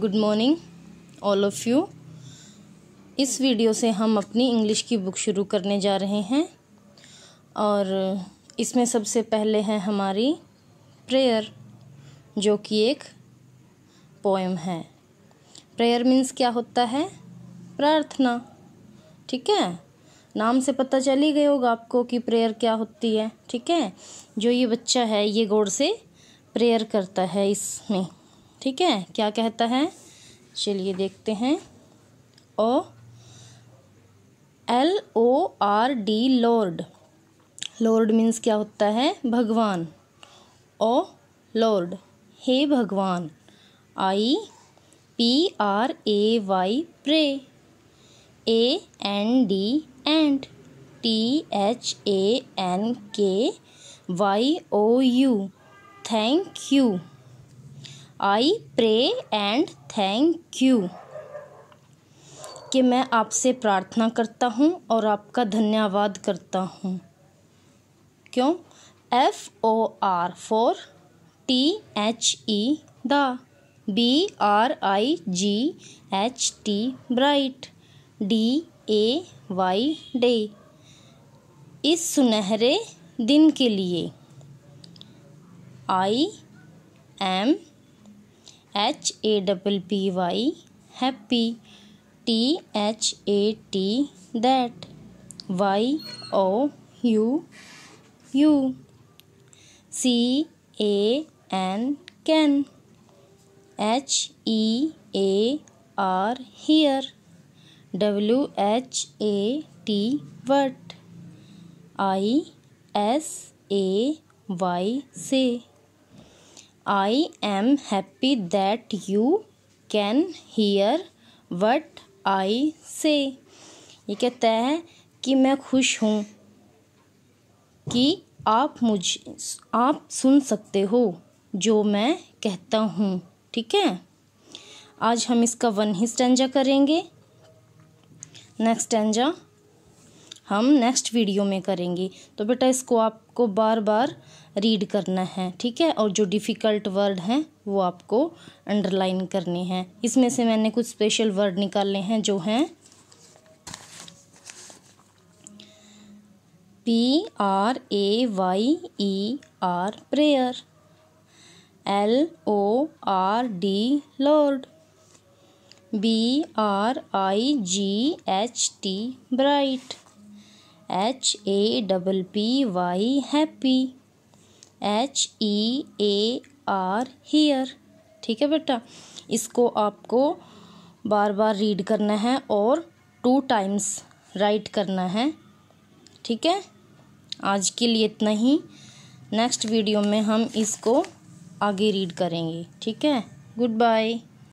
Good morning all of you इस video से हम अपनी इंग्लिश की बुक शुरू करने जा रहे हैं और इसमें सबसे पहले है हमारी प्रेयर जो कि एक पोएम है प्रेयर मीन्स क्या होता है प्रार्थना ठीक है नाम से पता चल ही गए होगा आपको कि प्रेयर क्या होती है ठीक है जो ये बच्चा है ये गौर से प्रेयर करता है इसमें ठीक है क्या कहता है चलिए देखते हैं O L O R D lord lord means क्या होता है भगवान ओ लॉर्ड हे भगवान I P R A Y pray A N D and T H A N K Y O U thank you I pray and thank you कि मैं आपसे प्रार्थना करता हूँ और आपका धन्यवाद करता हूँ क्यों F O R for T H E the B R I G H T bright D A Y day इस सुनहरे दिन के लिए I am H A P P Y happy T H A T that Y O U U C A N can H E A R here W H A T what I S A Y say I am happy that you can hear what I say. ये कहता है कि मैं खुश हूँ कि आप मुझ आप सुन सकते हो जो मैं कहता हूँ ठीक है आज हम इसका वन ही स्टेंजा करेंगे नेक्स्ट स्टेंजा हम नेक्स्ट वीडियो में करेंगे तो बेटा इसको आपको बार बार रीड करना है ठीक है और जो डिफ़िकल्ट वर्ड हैं वो आपको अंडरलाइन करने हैं इसमें से मैंने कुछ स्पेशल वर्ड निकाले हैं जो हैं P R A Y E R prayer L O R D lord B R I G H T bright H A double P Y happy H E A R hear ठीक है बेटा इसको आपको बार बार read करना है और two times right करना है ठीक है आज के लिए इतना ही नेक्स्ट वीडियो में हम इसको आगे रीड करेंगे ठीक है गुड बाय